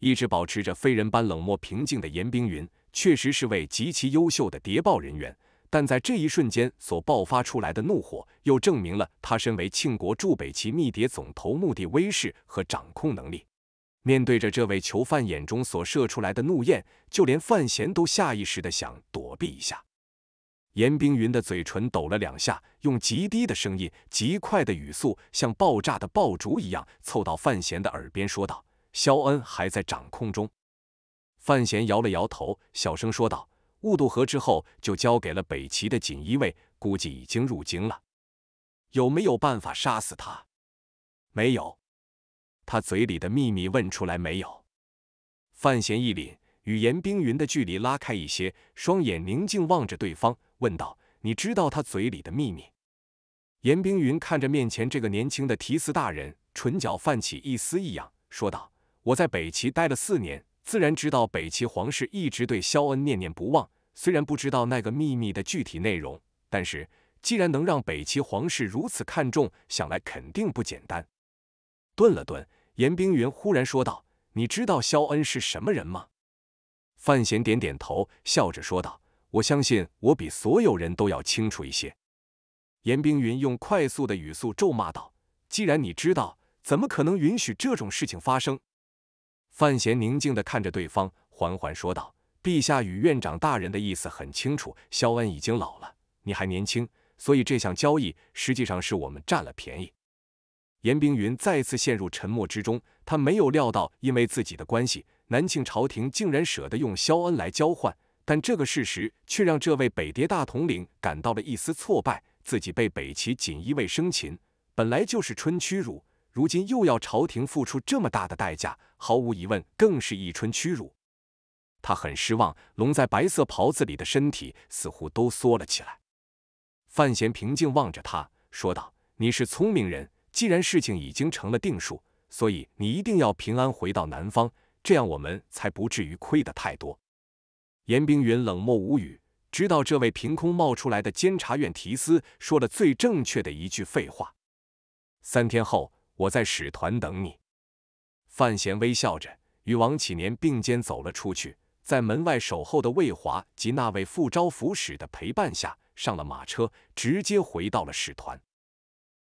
一直保持着非人般冷漠平静的严冰云，确实是位极其优秀的谍报人员，但在这一瞬间所爆发出来的怒火，又证明了他身为庆国驻北齐密谍总头目的威势和掌控能力。面对着这位囚犯眼中所射出来的怒焰，就连范闲都下意识的想躲避一下。严冰云的嘴唇抖了两下，用极低的声音、极快的语速，像爆炸的爆竹一样，凑到范闲的耳边说道。肖恩还在掌控中，范闲摇了摇头，小声说道：“雾渡河之后就交给了北齐的锦衣卫，估计已经入京了。有没有办法杀死他？没有。他嘴里的秘密问出来没有？”范闲一凛，与严冰云的距离拉开一些，双眼宁静望着对方，问道：“你知道他嘴里的秘密？”严冰云看着面前这个年轻的提司大人，唇角泛起一丝异样，说道。我在北齐待了四年，自然知道北齐皇室一直对肖恩念念不忘。虽然不知道那个秘密的具体内容，但是既然能让北齐皇室如此看重，想来肯定不简单。顿了顿，严冰云忽然说道：“你知道肖恩是什么人吗？”范闲点点头，笑着说道：“我相信我比所有人都要清楚一些。”严冰云用快速的语速咒骂道：“既然你知道，怎么可能允许这种事情发生？”范闲宁静地看着对方，缓缓说道：“陛下与院长大人的意思很清楚，肖恩已经老了，你还年轻，所以这项交易实际上是我们占了便宜。”严冰云再次陷入沉默之中，他没有料到，因为自己的关系，南庆朝廷竟然舍得用肖恩来交换，但这个事实却让这位北狄大统领感到了一丝挫败，自己被北齐锦衣卫生擒，本来就是春屈辱。如今又要朝廷付出这么大的代价，毫无疑问，更是一春屈辱。他很失望，笼在白色袍子里的身体似乎都缩了起来。范闲平静望着他，说道：“你是聪明人，既然事情已经成了定数，所以你一定要平安回到南方，这样我们才不至于亏得太多。”严冰云冷漠无语，知道这位凭空冒出来的监察院提司说了最正确的一句废话。三天后。我在使团等你。范闲微笑着与王启年并肩走了出去，在门外守候的魏华及那位副招抚使的陪伴下上了马车，直接回到了使团。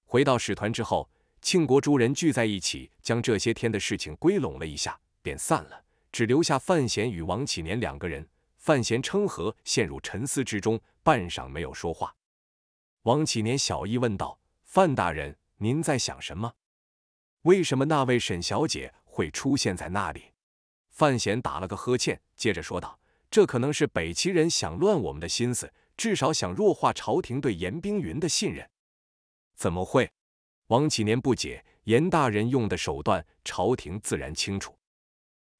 回到使团之后，庆国诸人聚在一起，将这些天的事情归拢了一下，便散了，只留下范闲与王启年两个人。范闲称和陷入沉思之中，半晌没有说话。王启年小意问道：“范大人，您在想什么？”为什么那位沈小姐会出现在那里？范闲打了个呵欠，接着说道：“这可能是北齐人想乱我们的心思，至少想弱化朝廷对严冰云的信任。”“怎么会？”王启年不解，“严大人用的手段，朝廷自然清楚。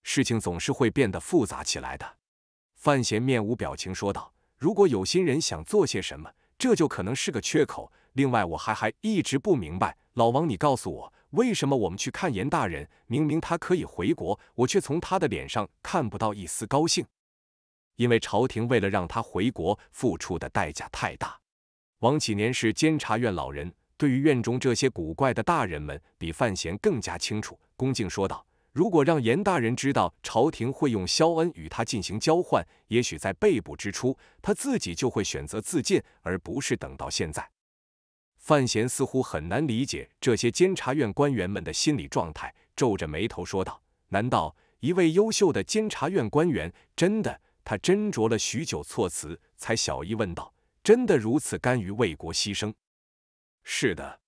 事情总是会变得复杂起来的。”范闲面无表情说道：“如果有心人想做些什么，这就可能是个缺口。”另外，我还还一直不明白，老王，你告诉我，为什么我们去看严大人，明明他可以回国，我却从他的脸上看不到一丝高兴？因为朝廷为了让他回国，付出的代价太大。王启年是监察院老人，对于院中这些古怪的大人们，比范闲更加清楚，恭敬说道：“如果让严大人知道朝廷会用肖恩与他进行交换，也许在被捕之初，他自己就会选择自尽，而不是等到现在。”范闲似乎很难理解这些监察院官员们的心理状态，皱着眉头说道：“难道一位优秀的监察院官员真的……”他斟酌了许久，措辞才小意问道：“真的如此甘于为国牺牲？”“是的。”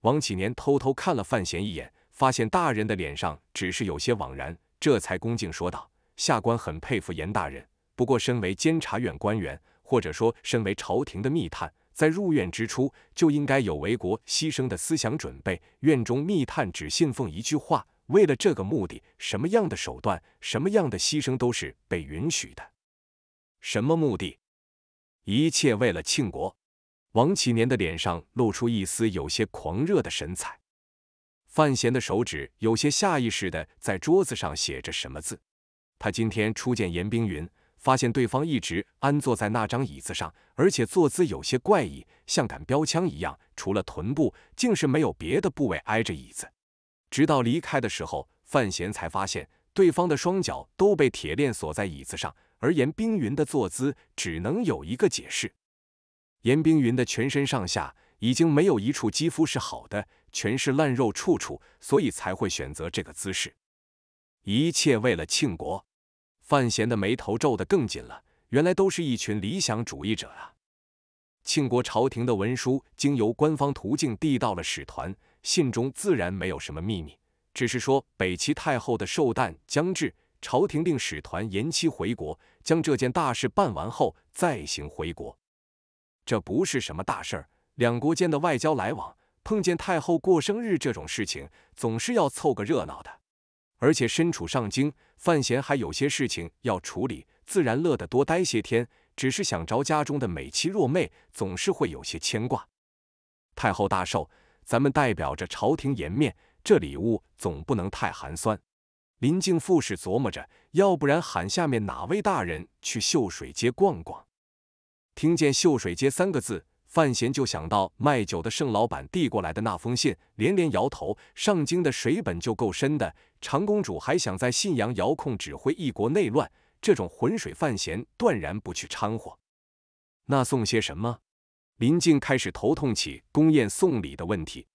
王启年偷偷看了范闲一眼，发现大人的脸上只是有些惘然，这才恭敬说道：“下官很佩服严大人，不过身为监察院官员，或者说身为朝廷的密探。”在入院之初就应该有为国牺牲的思想准备。院中密探只信奉一句话：为了这个目的，什么样的手段、什么样的牺牲都是被允许的。什么目的？一切为了庆国。王启年的脸上露出一丝有些狂热的神采。范闲的手指有些下意识地在桌子上写着什么字。他今天初见严冰云。发现对方一直安坐在那张椅子上，而且坐姿有些怪异，像杆标枪一样，除了臀部，竟是没有别的部位挨着椅子。直到离开的时候，范闲才发现对方的双脚都被铁链锁在椅子上，而严冰云的坐姿只能有一个解释：严冰云的全身上下已经没有一处肌肤是好的，全是烂肉，处处，所以才会选择这个姿势。一切为了庆国。范闲的眉头皱得更紧了，原来都是一群理想主义者啊！庆国朝廷的文书经由官方途径递到了使团，信中自然没有什么秘密，只是说北齐太后的寿诞将至，朝廷令使团延期回国，将这件大事办完后再行回国。这不是什么大事儿，两国间的外交来往，碰见太后过生日这种事情，总是要凑个热闹的。而且身处上京，范闲还有些事情要处理，自然乐得多待些天。只是想着家中的美妻若妹，总是会有些牵挂。太后大寿，咱们代表着朝廷颜面，这礼物总不能太寒酸。林静复是琢磨着，要不然喊下面哪位大人去秀水街逛逛？听见秀水街三个字。范闲就想到卖酒的盛老板递过来的那封信，连连摇头。上京的水本就够深的，长公主还想在信阳遥控指挥一国内乱，这种浑水，范闲断然不去掺和。那送些什么？林静开始头痛起宫宴送礼的问题。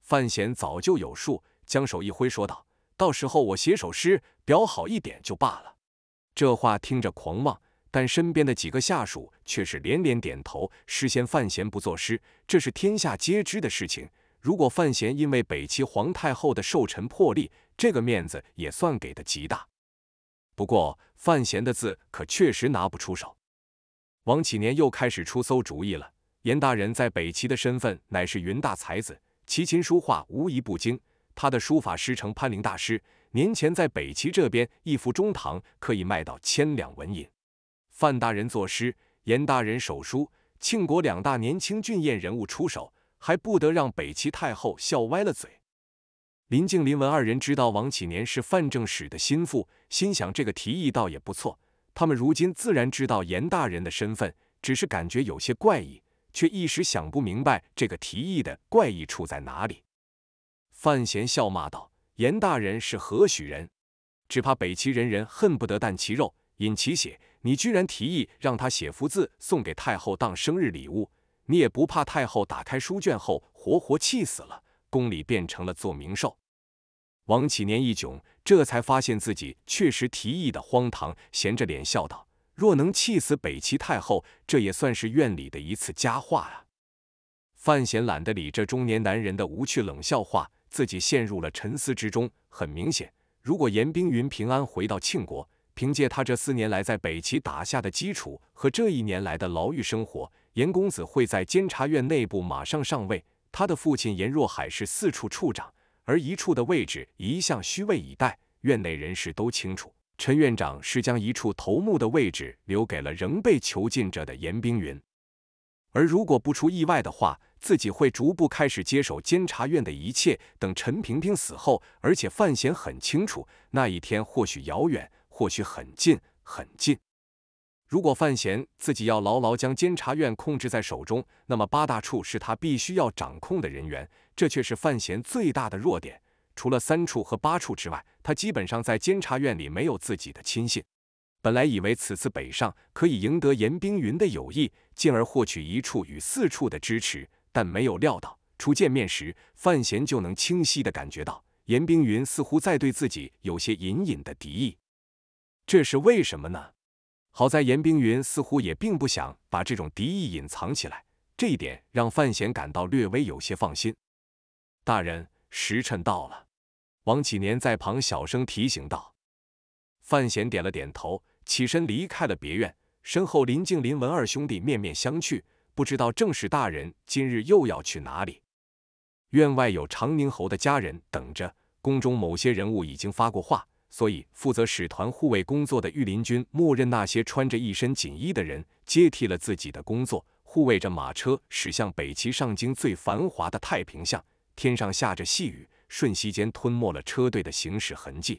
范闲早就有数，将手一挥说道：“到时候我写首诗，表好一点就罢了。”这话听着狂妄。但身边的几个下属却是连连点头。诗仙范闲不作诗，这是天下皆知的事情。如果范闲因为北齐皇太后的寿辰破例，这个面子也算给的极大。不过范闲的字可确实拿不出手。王启年又开始出馊主意了。严大人在北齐的身份乃是云大才子，齐秦书画无一不精。他的书法师承潘林大师，年前在北齐这边一幅中堂可以卖到千两纹银。范大人作诗，严大人手书，庆国两大年轻俊彦人物出手，还不得让北齐太后笑歪了嘴？林静、林文二人知道王启年是范正史的心腹，心想这个提议倒也不错。他们如今自然知道严大人的身份，只是感觉有些怪异，却一时想不明白这个提议的怪异处在哪里。范闲笑骂道：“严大人是何许人？只怕北齐人人恨不得啖其肉。”尹奇写，你居然提议让他写幅字送给太后当生日礼物，你也不怕太后打开书卷后活活气死了，宫里变成了做明寿。王启年一窘，这才发现自己确实提议的荒唐，闲着脸笑道：“若能气死北齐太后，这也算是院里的一次佳话啊。”范闲懒得理这中年男人的无趣冷笑话，自己陷入了沉思之中。很明显，如果严冰云平安回到庆国，凭借他这四年来在北齐打下的基础和这一年来的牢狱生活，严公子会在监察院内部马上上位。他的父亲严若海是四处处长，而一处的位置一向虚位以待，院内人士都清楚。陈院长是将一处头目的位置留给了仍被囚禁着的严冰云，而如果不出意外的话，自己会逐步开始接手监察院的一切。等陈平平死后，而且范闲很清楚，那一天或许遥远。或许很近，很近。如果范闲自己要牢牢将监察院控制在手中，那么八大处是他必须要掌控的人员，这却是范闲最大的弱点。除了三处和八处之外，他基本上在监察院里没有自己的亲信。本来以为此次北上可以赢得严冰云的友谊，进而获取一处与四处的支持，但没有料到，初见面时，范闲就能清晰的感觉到，严冰云似乎在对自己有些隐隐的敌意。这是为什么呢？好在严冰云似乎也并不想把这种敌意隐藏起来，这一点让范闲感到略微有些放心。大人，时辰到了。”王启年在旁小声提醒道。范闲点了点头，起身离开了别院。身后，林静、林文二兄弟面面相觑，不知道正史大人今日又要去哪里。院外有长宁侯的家人等着，宫中某些人物已经发过话。所以，负责使团护卫工作的御林军，默认那些穿着一身锦衣的人接替了自己的工作，护卫着马车驶向北齐上京最繁华的太平巷。天上下着细雨，瞬息间吞没了车队的行驶痕迹。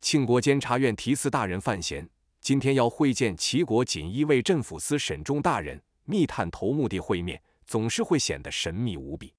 庆国监察院提司大人范闲，今天要会见齐国锦衣卫镇抚司沈仲大人，密探头目的会面，总是会显得神秘无比。